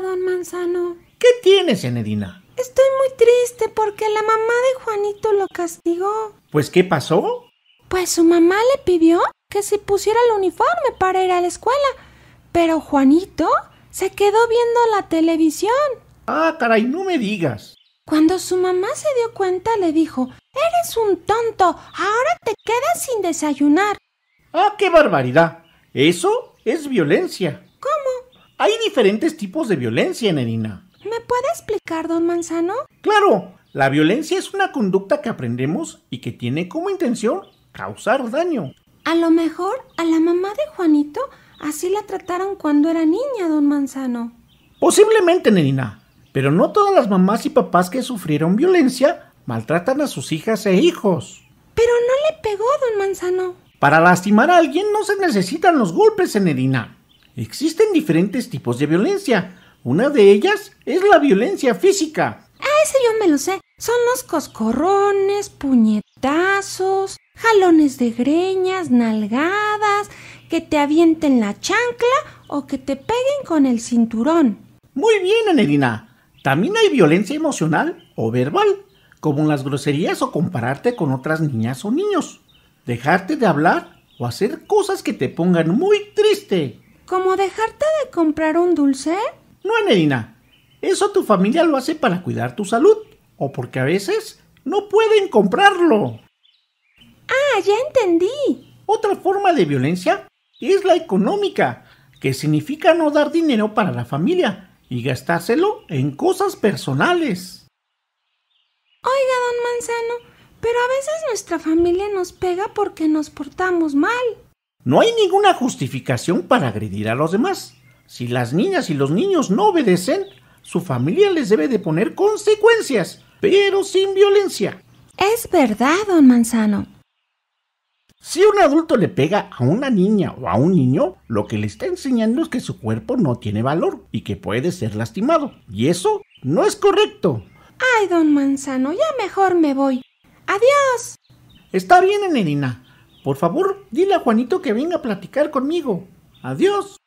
don Manzano. ¿Qué tienes, Enedina? Estoy muy triste porque la mamá de Juanito lo castigó. ¿Pues qué pasó? Pues su mamá le pidió que se pusiera el uniforme para ir a la escuela, pero Juanito se quedó viendo la televisión. Ah, caray, no me digas. Cuando su mamá se dio cuenta le dijo, Eres un tonto, ahora te quedas sin desayunar. Ah, qué barbaridad. Eso es violencia. Hay diferentes tipos de violencia, Nerina. ¿Me puede explicar, don Manzano? Claro, la violencia es una conducta que aprendemos y que tiene como intención causar daño. A lo mejor a la mamá de Juanito así la trataron cuando era niña, don Manzano. Posiblemente, Nerina. Pero no todas las mamás y papás que sufrieron violencia maltratan a sus hijas e hijos. Pero no le pegó, don Manzano. Para lastimar a alguien no se necesitan los golpes, Nerina. Existen diferentes tipos de violencia. Una de ellas es la violencia física. Ah, ese yo me lo sé. Son los coscorrones, puñetazos, jalones de greñas, nalgadas, que te avienten la chancla o que te peguen con el cinturón. Muy bien, Anelina. También hay violencia emocional o verbal, como las groserías o compararte con otras niñas o niños, dejarte de hablar o hacer cosas que te pongan muy triste. ¿Cómo dejarte de comprar un dulce? No, Anelina. Eso tu familia lo hace para cuidar tu salud o porque a veces no pueden comprarlo. Ah, ya entendí. Otra forma de violencia es la económica, que significa no dar dinero para la familia y gastárselo en cosas personales. Oiga, don Manzano, pero a veces nuestra familia nos pega porque nos portamos mal. No hay ninguna justificación para agredir a los demás. Si las niñas y los niños no obedecen, su familia les debe de poner consecuencias, pero sin violencia. Es verdad, don Manzano. Si un adulto le pega a una niña o a un niño, lo que le está enseñando es que su cuerpo no tiene valor y que puede ser lastimado. Y eso no es correcto. Ay, don Manzano, ya mejor me voy. Adiós. Está bien, Enerina. Por favor, dile a Juanito que venga a platicar conmigo. Adiós.